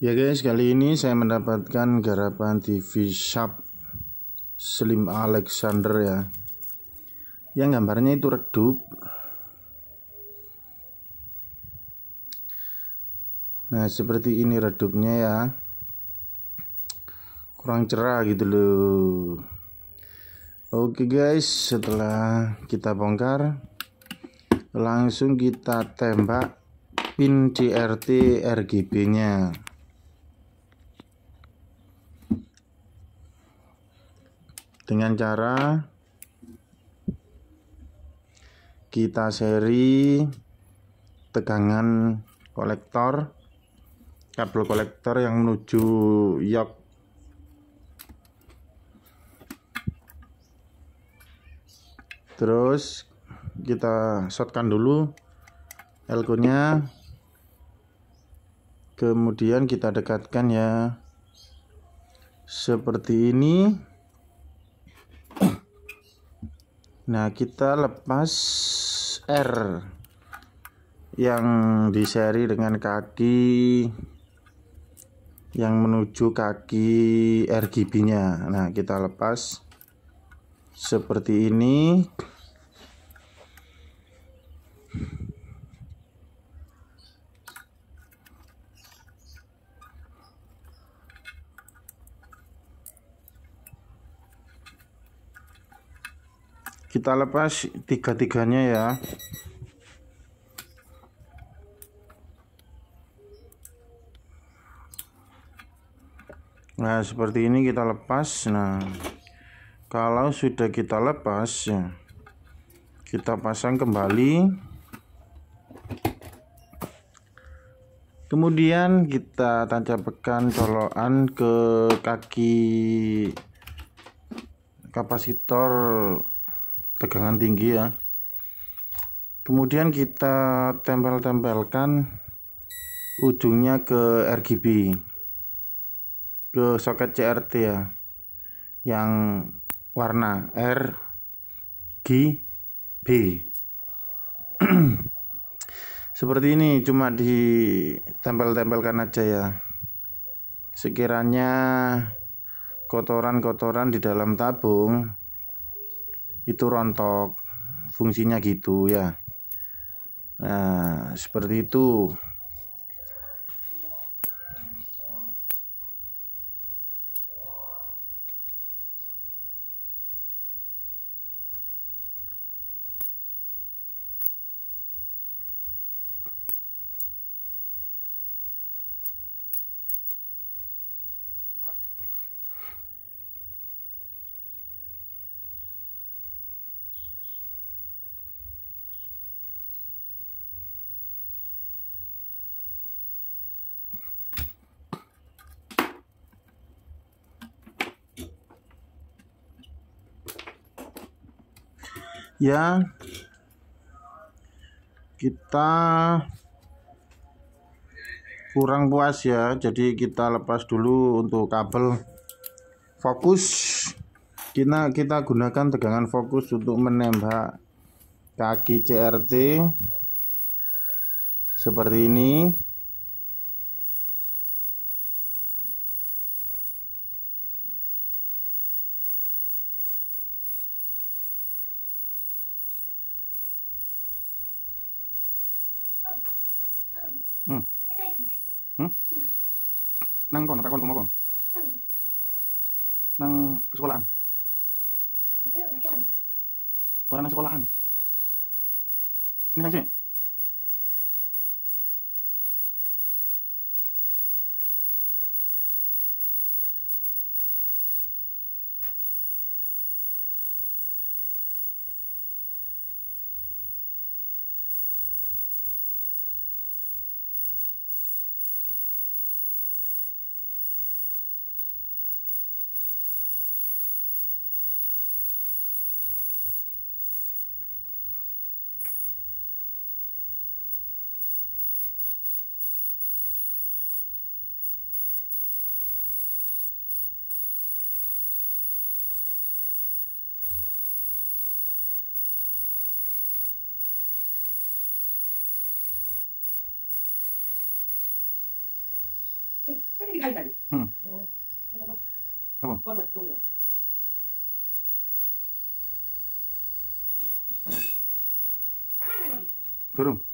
Ya guys, kali ini saya mendapatkan garapan TV Sharp Slim Alexander ya. Yang gambarnya itu redup. Nah, seperti ini redupnya ya. Kurang cerah gitu loh. Oke guys, setelah kita bongkar langsung kita tembak pin CRT RGB-nya. dengan cara kita seri tegangan kolektor kabel kolektor yang menuju yok terus kita shotkan dulu elkonya kemudian kita dekatkan ya seperti ini Nah, kita lepas R yang diseri dengan kaki yang menuju kaki RGB-nya. Nah, kita lepas seperti ini. kita lepas tiga-tiganya ya nah seperti ini kita lepas nah kalau sudah kita lepas ya, kita pasang kembali kemudian kita tancapkan colokan ke kaki kapasitor tegangan tinggi ya kemudian kita tempel-tempelkan ujungnya ke RGB ke soket CRT ya yang warna R G B seperti ini cuma ditempel-tempelkan aja ya sekiranya kotoran-kotoran di dalam tabung itu rontok fungsinya gitu ya nah seperti itu ya kita kurang puas ya jadi kita lepas dulu untuk kabel fokus kita kita gunakan tegangan fokus untuk menembak kaki CRT seperti ini Hmm. Hmm? Nang kon, takon umur Nang sekolahan. Orang nang sekolahan. Ini nang sini. 入ったり。うん。多分。どうよ。u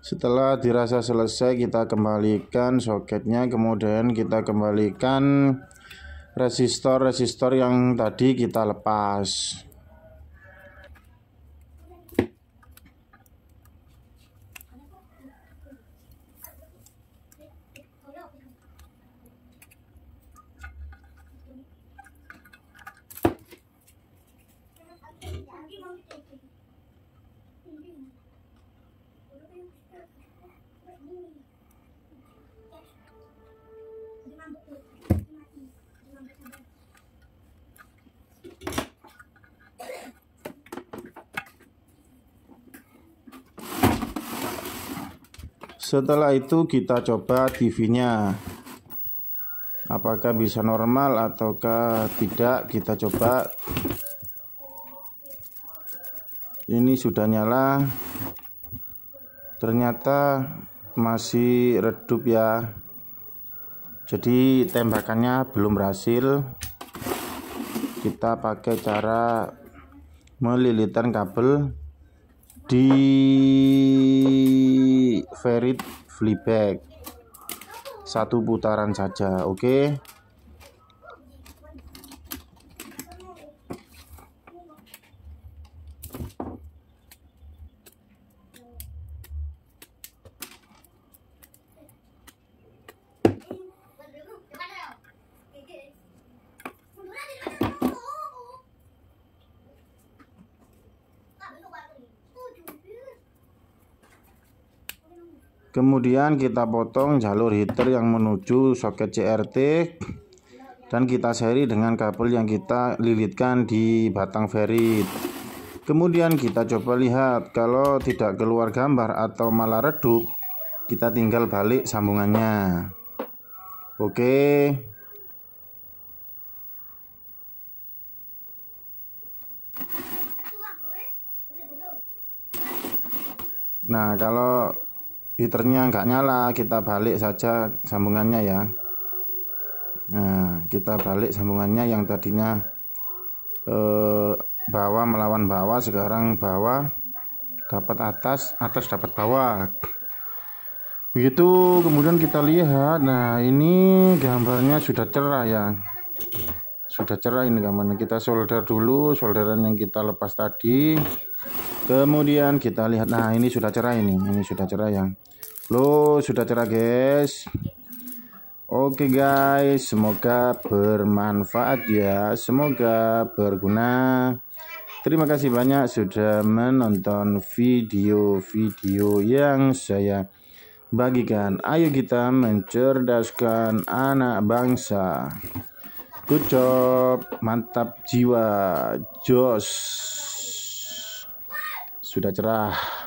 Setelah dirasa selesai kita kembalikan soketnya kemudian kita kembalikan resistor-resistor yang tadi kita lepas. Setelah itu kita coba TV-nya. Apakah bisa normal ataukah tidak kita coba. Ini sudah nyala. Ternyata masih redup ya. Jadi tembakannya belum berhasil. Kita pakai cara melilitan kabel di Ferit flipback satu putaran saja oke okay? Kemudian kita potong jalur heater yang menuju soket CRT dan kita seri dengan kabel yang kita lilitkan di batang ferit. Kemudian kita coba lihat kalau tidak keluar gambar atau malah redup, kita tinggal balik sambungannya. Oke. Nah, kalau heaternya nggak nyala kita balik saja sambungannya ya nah kita balik sambungannya yang tadinya eh, bawah melawan bawah sekarang bawah dapat atas atas dapat bawah begitu kemudian kita lihat nah ini gambarnya sudah cerah ya sudah cerah ini gambarnya kita solder dulu solderan yang kita lepas tadi kemudian kita lihat nah ini sudah cerah ini ini sudah cerah yang lo sudah cerah guys oke guys semoga bermanfaat ya semoga berguna terima kasih banyak sudah menonton video-video yang saya bagikan ayo kita mencerdaskan anak bangsa good job mantap jiwa jos sudah cerah